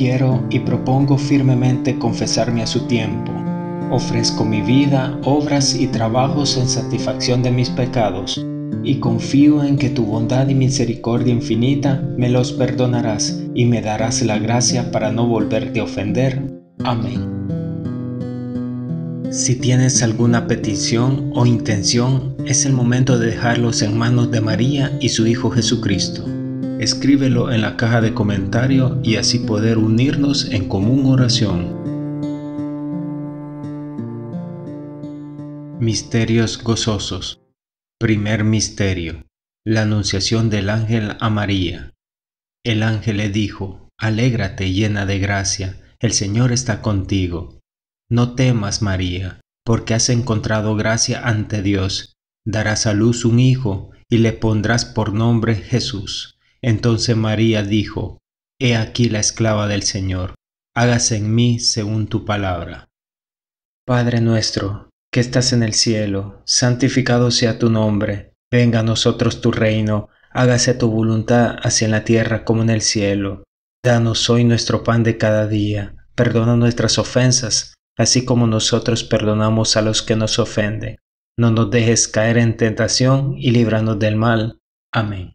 quiero y propongo firmemente confesarme a su tiempo. Ofrezco mi vida, obras y trabajos en satisfacción de mis pecados, y confío en que tu bondad y misericordia infinita me los perdonarás y me darás la gracia para no volverte a ofender. Amén. Si tienes alguna petición o intención, es el momento de dejarlos en manos de María y su Hijo Jesucristo escríbelo en la caja de comentario y así poder unirnos en común oración. Misterios gozosos. Primer misterio. La anunciación del ángel a María. El ángel le dijo, Alégrate llena de gracia, el Señor está contigo. No temas, María, porque has encontrado gracia ante Dios. Darás a luz un hijo y le pondrás por nombre Jesús. Entonces María dijo, He aquí la esclava del Señor, hágase en mí según tu palabra. Padre nuestro, que estás en el cielo, santificado sea tu nombre, venga a nosotros tu reino, hágase tu voluntad así en la tierra como en el cielo. Danos hoy nuestro pan de cada día, perdona nuestras ofensas, así como nosotros perdonamos a los que nos ofenden. No nos dejes caer en tentación y líbranos del mal. Amén.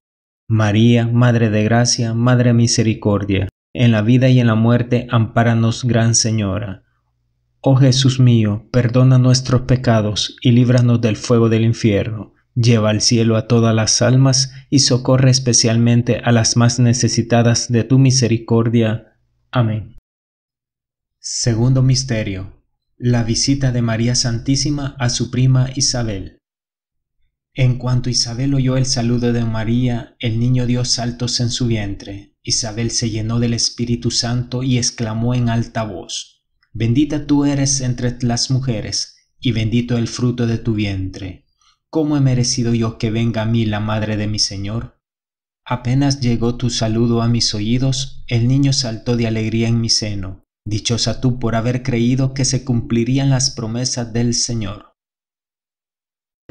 María, Madre de Gracia, Madre Misericordia, en la vida y en la muerte, ampáranos, Gran Señora. Oh Jesús mío, perdona nuestros pecados y líbranos del fuego del infierno. Lleva al cielo a todas las almas y socorre especialmente a las más necesitadas de tu misericordia. Amén. Segundo Misterio. La visita de María Santísima a su prima Isabel. En cuanto Isabel oyó el saludo de María, el niño dio saltos en su vientre. Isabel se llenó del Espíritu Santo y exclamó en alta voz, Bendita tú eres entre las mujeres, y bendito el fruto de tu vientre. ¿Cómo he merecido yo que venga a mí la madre de mi Señor? Apenas llegó tu saludo a mis oídos, el niño saltó de alegría en mi seno. Dichosa tú por haber creído que se cumplirían las promesas del Señor.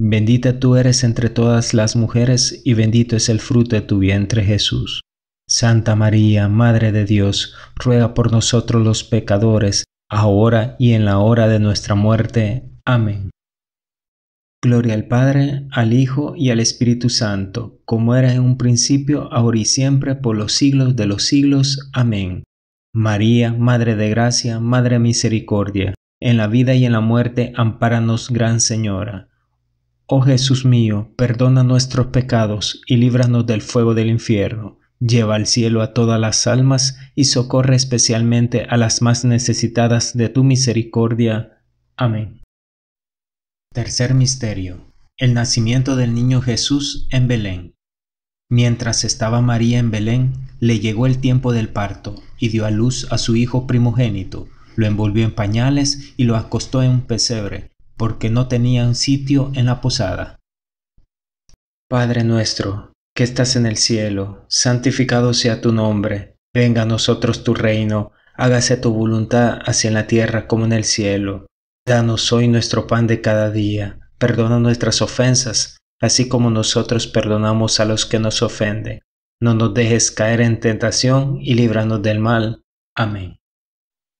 Bendita tú eres entre todas las mujeres, y bendito es el fruto de tu vientre Jesús. Santa María, Madre de Dios, ruega por nosotros los pecadores, ahora y en la hora de nuestra muerte. Amén. Gloria al Padre, al Hijo y al Espíritu Santo, como era en un principio, ahora y siempre, por los siglos de los siglos. Amén. María, Madre de Gracia, Madre de Misericordia, en la vida y en la muerte, ampáranos, Gran Señora. Oh Jesús mío, perdona nuestros pecados y líbranos del fuego del infierno. Lleva al cielo a todas las almas y socorre especialmente a las más necesitadas de tu misericordia. Amén. Tercer Misterio. El nacimiento del niño Jesús en Belén. Mientras estaba María en Belén, le llegó el tiempo del parto y dio a luz a su hijo primogénito. Lo envolvió en pañales y lo acostó en un pesebre porque no tenían sitio en la posada. Padre nuestro, que estás en el cielo, santificado sea tu nombre, venga a nosotros tu reino, hágase tu voluntad así en la tierra como en el cielo. Danos hoy nuestro pan de cada día, perdona nuestras ofensas, así como nosotros perdonamos a los que nos ofenden. No nos dejes caer en tentación y líbranos del mal. Amén.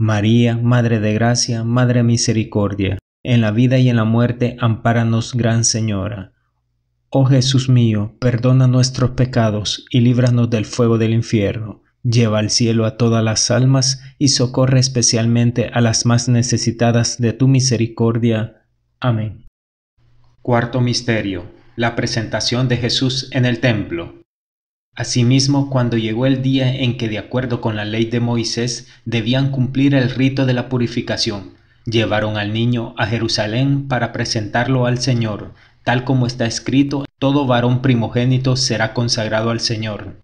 María, Madre de Gracia, Madre Misericordia, en la vida y en la muerte, ampáranos, Gran Señora. Oh Jesús mío, perdona nuestros pecados y líbranos del fuego del infierno. Lleva al cielo a todas las almas y socorre especialmente a las más necesitadas de tu misericordia. Amén. Cuarto Misterio. La presentación de Jesús en el templo. Asimismo, cuando llegó el día en que, de acuerdo con la ley de Moisés, debían cumplir el rito de la purificación, llevaron al niño a Jerusalén para presentarlo al Señor, tal como está escrito, todo varón primogénito será consagrado al Señor.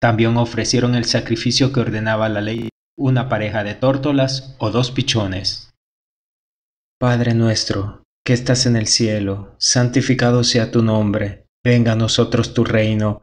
También ofrecieron el sacrificio que ordenaba la ley, una pareja de tórtolas o dos pichones. Padre nuestro, que estás en el cielo, santificado sea tu nombre, venga a nosotros tu reino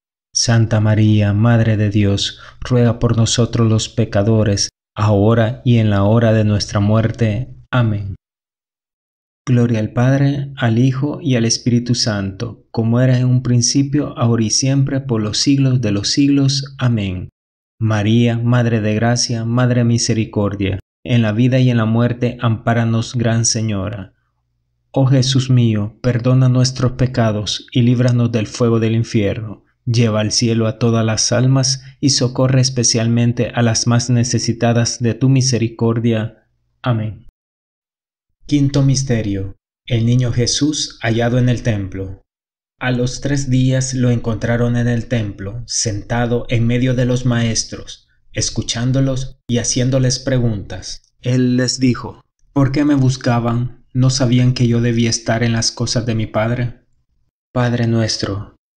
Santa María, Madre de Dios, ruega por nosotros los pecadores, ahora y en la hora de nuestra muerte. Amén. Gloria al Padre, al Hijo y al Espíritu Santo, como era en un principio, ahora y siempre, por los siglos de los siglos. Amén. María, Madre de Gracia, Madre de Misericordia, en la vida y en la muerte, ampáranos, Gran Señora. Oh Jesús mío, perdona nuestros pecados y líbranos del fuego del infierno Lleva al cielo a todas las almas y socorre especialmente a las más necesitadas de tu misericordia. Amén. Quinto Misterio. El Niño Jesús hallado en el templo. A los tres días lo encontraron en el templo, sentado en medio de los maestros, escuchándolos y haciéndoles preguntas. Él les dijo, ¿Por qué me buscaban? ¿No sabían que yo debía estar en las cosas de mi Padre? Padre nuestro,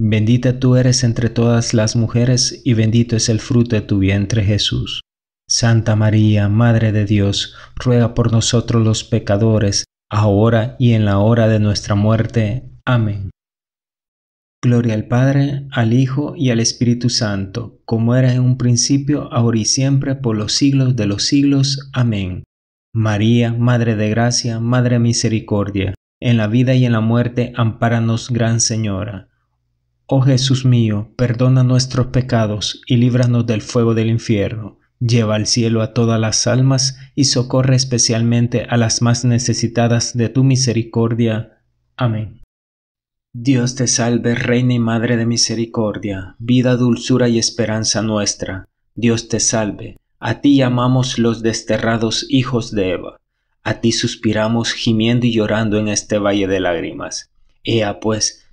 Bendita tú eres entre todas las mujeres y bendito es el fruto de tu vientre Jesús. Santa María, Madre de Dios, ruega por nosotros los pecadores, ahora y en la hora de nuestra muerte. Amén. Gloria al Padre, al Hijo y al Espíritu Santo, como era en un principio, ahora y siempre, por los siglos de los siglos. Amén. María, Madre de Gracia, Madre de Misericordia, en la vida y en la muerte, ampáranos, Gran Señora. Oh Jesús mío, perdona nuestros pecados y líbranos del fuego del infierno. Lleva al cielo a todas las almas y socorre especialmente a las más necesitadas de tu misericordia. Amén. Dios te salve, Reina y Madre de Misericordia, vida, dulzura y esperanza nuestra. Dios te salve, a ti llamamos los desterrados hijos de Eva, a ti suspiramos gimiendo y llorando en este valle de lágrimas. Ea pues,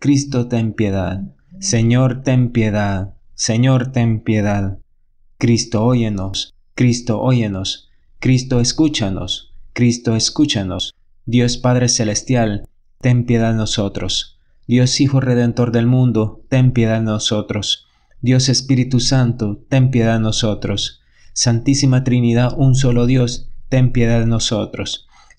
Cristo, ten piedad. Señor, ten piedad. Señor, ten piedad. Cristo, óyenos. Cristo, óyenos. Cristo, escúchanos. Cristo, escúchanos. Dios Padre Celestial, ten piedad nosotros. Dios Hijo Redentor del mundo, ten piedad nosotros. Dios Espíritu Santo, ten piedad nosotros. Santísima Trinidad, un solo Dios, ten piedad nosotros.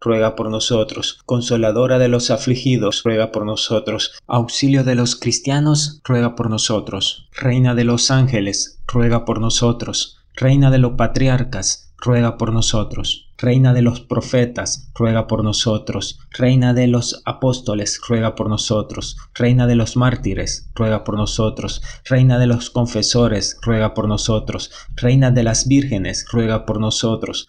ruega por nosotros. Consoladora de los afligidos, ruega por nosotros. Auxilio de los cristianos, ruega por nosotros. Reina de los ángeles, ruega por nosotros. Reina de los patriarcas, ruega por nosotros. Reina de los profetas, ruega por nosotros. Reina de los apóstoles, ruega por nosotros. Reina de los mártires, ruega por nosotros. Reina de los confesores, ruega por nosotros. Reina de las vírgenes, ruega por nosotros.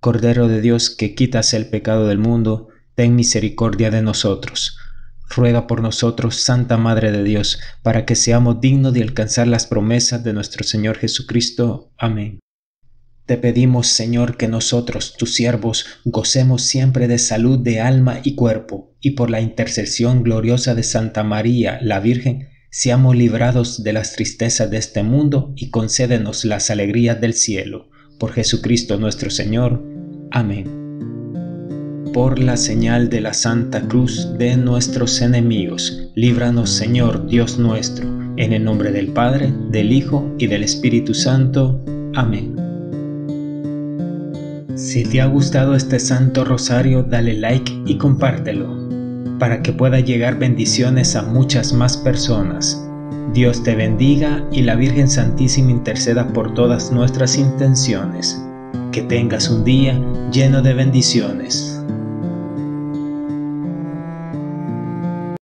Cordero de Dios que quitas el pecado del mundo, ten misericordia de nosotros. Ruega por nosotros, Santa Madre de Dios, para que seamos dignos de alcanzar las promesas de nuestro Señor Jesucristo. Amén. Te pedimos, Señor, que nosotros, tus siervos, gocemos siempre de salud de alma y cuerpo, y por la intercesión gloriosa de Santa María, la Virgen, seamos librados de las tristezas de este mundo y concédenos las alegrías del cielo por Jesucristo nuestro Señor. Amén. Por la señal de la Santa Cruz de nuestros enemigos, líbranos Señor Dios nuestro, en el nombre del Padre, del Hijo y del Espíritu Santo. Amén. Si te ha gustado este Santo Rosario, dale like y compártelo, para que pueda llegar bendiciones a muchas más personas Dios te bendiga y la Virgen Santísima interceda por todas nuestras intenciones. Que tengas un día lleno de bendiciones.